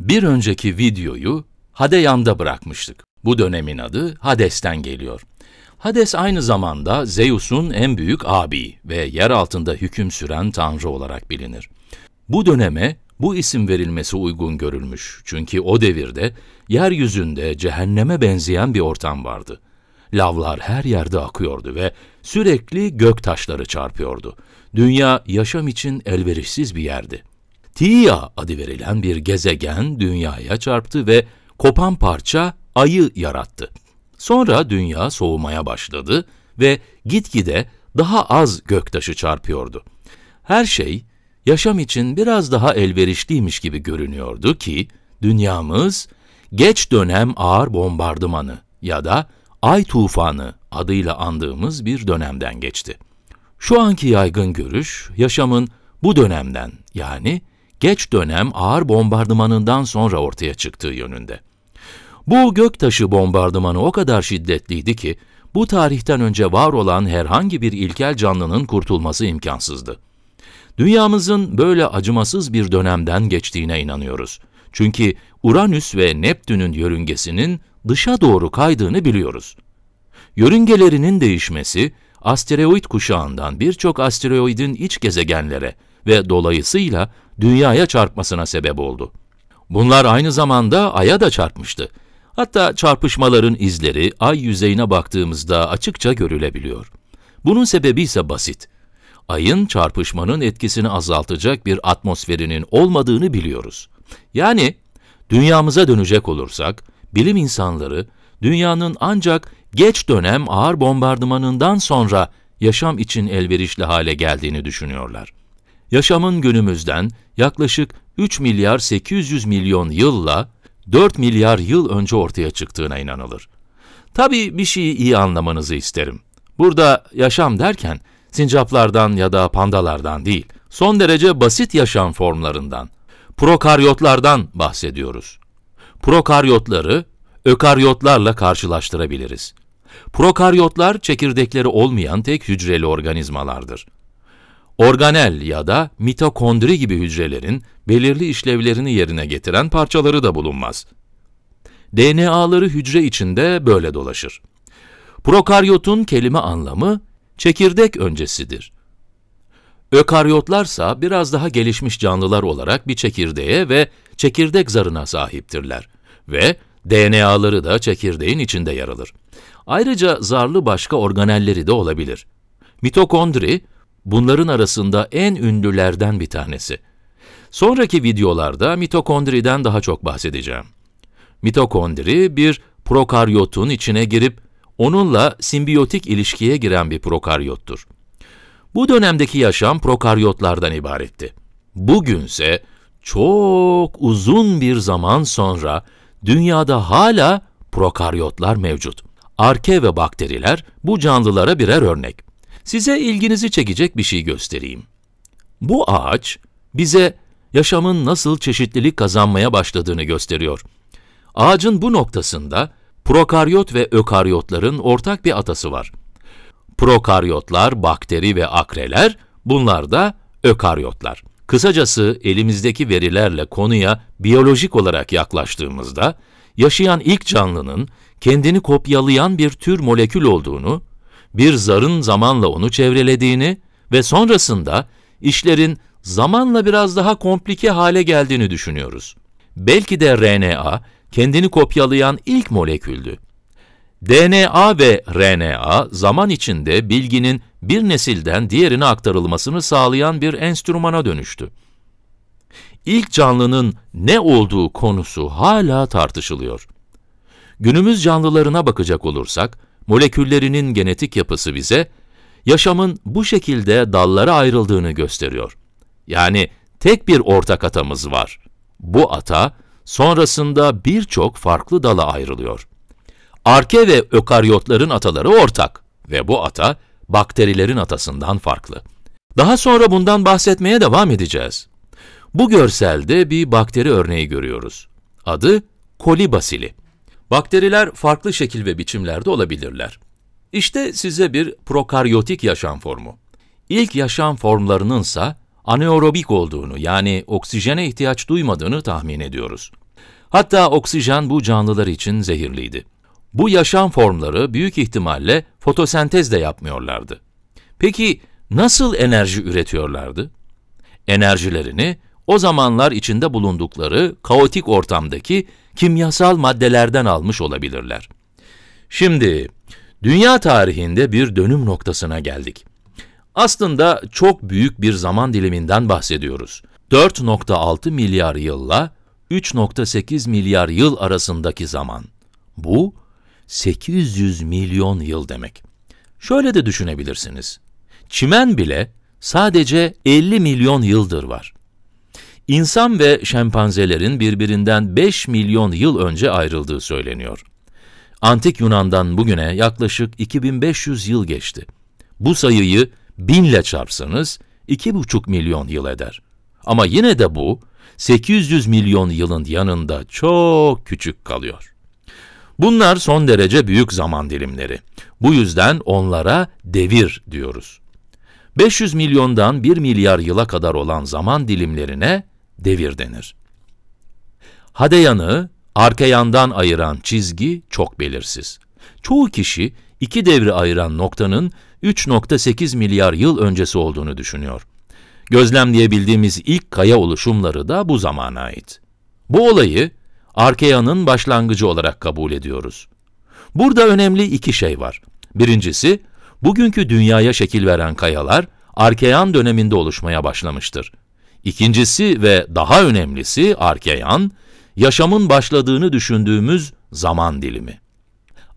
Bir önceki videoyu Hadeyanda bırakmıştık. Bu dönemin adı Hades'ten geliyor. Hades aynı zamanda Zeus'un en büyük abi ve yer altında hüküm süren tanrı olarak bilinir. Bu döneme bu isim verilmesi uygun görülmüş. Çünkü o devirde yeryüzünde cehenneme benzeyen bir ortam vardı. Lavlar her yerde akıyordu ve sürekli gök taşları çarpıyordu. Dünya yaşam için elverişsiz bir yerdi. Tiya adı verilen bir gezegen dünyaya çarptı ve kopan parça ayı yarattı. Sonra dünya soğumaya başladı ve gitgide daha az göktaşı çarpıyordu. Her şey yaşam için biraz daha elverişliymiş gibi görünüyordu ki dünyamız geç dönem ağır bombardımanı ya da ay tufanı adıyla andığımız bir dönemden geçti. Şu anki yaygın görüş yaşamın bu dönemden yani geç dönem ağır bombardımanından sonra ortaya çıktığı yönünde. Bu göktaşı bombardımanı o kadar şiddetliydi ki, bu tarihten önce var olan herhangi bir ilkel canlının kurtulması imkansızdı. Dünyamızın böyle acımasız bir dönemden geçtiğine inanıyoruz. Çünkü Uranüs ve Neptün'ün yörüngesinin dışa doğru kaydığını biliyoruz. Yörüngelerinin değişmesi, asteroid kuşağından birçok asteroidin iç gezegenlere, ve dolayısıyla dünyaya çarpmasına sebep oldu. Bunlar aynı zamanda Ay'a da çarpmıştı. Hatta çarpışmaların izleri Ay yüzeyine baktığımızda açıkça görülebiliyor. Bunun sebebi ise basit. Ay'ın çarpışmanın etkisini azaltacak bir atmosferinin olmadığını biliyoruz. Yani dünyamıza dönecek olursak, bilim insanları dünyanın ancak geç dönem ağır bombardımanından sonra yaşam için elverişli hale geldiğini düşünüyorlar yaşamın günümüzden yaklaşık 3 milyar 800 milyon yılla 4 milyar yıl önce ortaya çıktığına inanılır. Tabii bir şeyi iyi anlamanızı isterim. Burada yaşam derken sincaplardan ya da pandalardan değil, son derece basit yaşam formlarından, prokaryotlardan bahsediyoruz. Prokaryotları ökaryotlarla karşılaştırabiliriz. Prokaryotlar çekirdekleri olmayan tek hücreli organizmalardır. Organel ya da mitokondri gibi hücrelerin belirli işlevlerini yerine getiren parçaları da bulunmaz. DNA'ları hücre içinde böyle dolaşır. Prokaryotun kelime anlamı çekirdek öncesidir. Ökaryotlarsa biraz daha gelişmiş canlılar olarak bir çekirdeğe ve çekirdek zarına sahiptirler ve DNA'ları da çekirdeğin içinde yer alır. Ayrıca zarlı başka organelleri de olabilir. Mitokondri, bunların arasında en ünlülerden bir tanesi. Sonraki videolarda mitokondriden daha çok bahsedeceğim. Mitokondri bir prokaryotun içine girip onunla simbiyotik ilişkiye giren bir prokaryottur. Bu dönemdeki yaşam prokaryotlardan ibaretti. Bugünse çok uzun bir zaman sonra dünyada hala prokaryotlar mevcut. Arke ve bakteriler bu canlılara birer örnek. Size ilginizi çekecek bir şey göstereyim. Bu ağaç bize yaşamın nasıl çeşitlilik kazanmaya başladığını gösteriyor. Ağacın bu noktasında prokaryot ve ökaryotların ortak bir atası var. Prokaryotlar, bakteri ve akreler, bunlar da ökaryotlar. Kısacası elimizdeki verilerle konuya biyolojik olarak yaklaştığımızda, yaşayan ilk canlının kendini kopyalayan bir tür molekül olduğunu bir zarın zamanla onu çevrelediğini ve sonrasında işlerin zamanla biraz daha komplike hale geldiğini düşünüyoruz. Belki de RNA kendini kopyalayan ilk moleküldü. DNA ve RNA zaman içinde bilginin bir nesilden diğerine aktarılmasını sağlayan bir enstrümana dönüştü. İlk canlının ne olduğu konusu hala tartışılıyor. Günümüz canlılarına bakacak olursak, moleküllerinin genetik yapısı bize, yaşamın bu şekilde dallara ayrıldığını gösteriyor. Yani tek bir ortak atamız var. Bu ata, sonrasında birçok farklı dala ayrılıyor. Arke ve ökaryotların ataları ortak ve bu ata, bakterilerin atasından farklı. Daha sonra bundan bahsetmeye devam edeceğiz. Bu görselde bir bakteri örneği görüyoruz. Adı kolibasili. Bakteriler farklı şekil ve biçimlerde olabilirler. İşte size bir prokaryotik yaşam formu. İlk yaşam formlarının ise anaerobik olduğunu yani oksijene ihtiyaç duymadığını tahmin ediyoruz. Hatta oksijen bu canlılar için zehirliydi. Bu yaşam formları büyük ihtimalle fotosentez de yapmıyorlardı. Peki nasıl enerji üretiyorlardı? Enerjilerini o zamanlar içinde bulundukları kaotik ortamdaki kimyasal maddelerden almış olabilirler. Şimdi, dünya tarihinde bir dönüm noktasına geldik. Aslında çok büyük bir zaman diliminden bahsediyoruz. 4.6 milyar yılla 3.8 milyar yıl arasındaki zaman. Bu 800 milyon yıl demek. Şöyle de düşünebilirsiniz. Çimen bile sadece 50 milyon yıldır var. İnsan ve şempanzelerin birbirinden 5 milyon yıl önce ayrıldığı söyleniyor. Antik Yunan'dan bugüne yaklaşık 2500 yıl geçti. Bu sayıyı binle ile çarpsanız 2,5 milyon yıl eder. Ama yine de bu 800 milyon yılın yanında çok küçük kalıyor. Bunlar son derece büyük zaman dilimleri. Bu yüzden onlara devir diyoruz. 500 milyondan 1 milyar yıla kadar olan zaman dilimlerine devir denir. Hade Hadeyanı arka yandan ayıran çizgi çok belirsiz. Çoğu kişi iki devri ayıran noktanın 3.8 milyar yıl öncesi olduğunu düşünüyor. Gözlemleyebildiğimiz ilk kaya oluşumları da bu zamana ait. Bu olayı Arkea'nın başlangıcı olarak kabul ediyoruz. Burada önemli iki şey var. Birincisi, bugünkü dünyaya şekil veren kayalar Arkean döneminde oluşmaya başlamıştır. İkincisi ve daha önemlisi arkeyan, yaşamın başladığını düşündüğümüz zaman dilimi.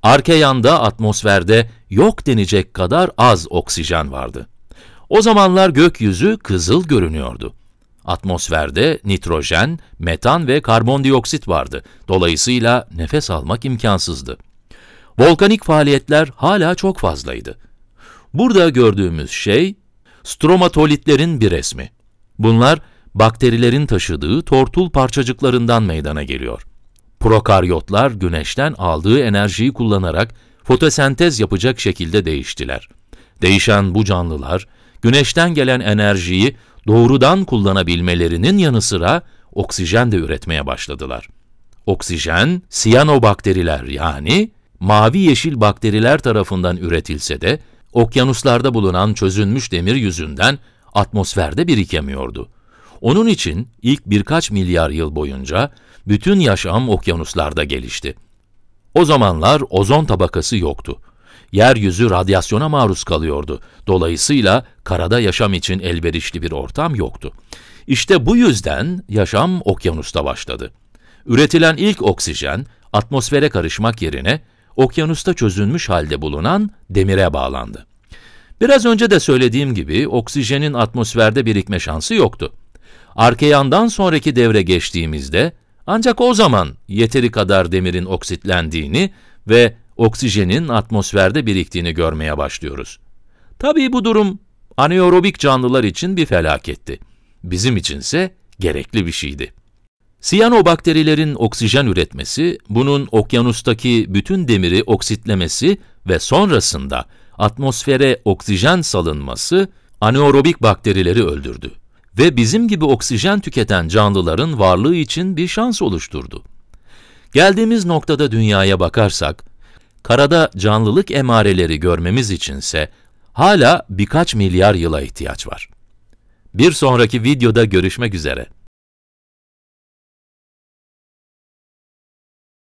Arkeyanda atmosferde yok denecek kadar az oksijen vardı. O zamanlar gökyüzü kızıl görünüyordu. Atmosferde nitrojen, metan ve karbondioksit vardı. Dolayısıyla nefes almak imkansızdı. Volkanik faaliyetler hala çok fazlaydı. Burada gördüğümüz şey stromatolitlerin bir resmi. Bunlar bakterilerin taşıdığı tortul parçacıklarından meydana geliyor. Prokaryotlar güneşten aldığı enerjiyi kullanarak fotosentez yapacak şekilde değiştiler. Değişen bu canlılar, güneşten gelen enerjiyi doğrudan kullanabilmelerinin yanı sıra oksijen de üretmeye başladılar. Oksijen, siyanobakteriler yani mavi-yeşil bakteriler tarafından üretilse de, okyanuslarda bulunan çözünmüş demir yüzünden atmosferde birikemiyordu. Onun için ilk birkaç milyar yıl boyunca bütün yaşam okyanuslarda gelişti. O zamanlar ozon tabakası yoktu. Yeryüzü radyasyona maruz kalıyordu. Dolayısıyla karada yaşam için elverişli bir ortam yoktu. İşte bu yüzden yaşam okyanusta başladı. Üretilen ilk oksijen atmosfere karışmak yerine okyanusta çözünmüş halde bulunan demire bağlandı. Biraz önce de söylediğim gibi oksijenin atmosferde birikme şansı yoktu. Arkeyandan sonraki devre geçtiğimizde ancak o zaman yeteri kadar demirin oksitlendiğini ve oksijenin atmosferde biriktiğini görmeye başlıyoruz. Tabii bu durum anaerobik canlılar için bir felaketti. Bizim içinse gerekli bir şeydi. Siyanobakterilerin oksijen üretmesi, bunun okyanustaki bütün demiri oksitlemesi ve sonrasında atmosfere oksijen salınması anaerobik bakterileri öldürdü ve bizim gibi oksijen tüketen canlıların varlığı için bir şans oluşturdu. Geldiğimiz noktada dünyaya bakarsak, karada canlılık emareleri görmemiz içinse hala birkaç milyar yıla ihtiyaç var. Bir sonraki videoda görüşmek üzere.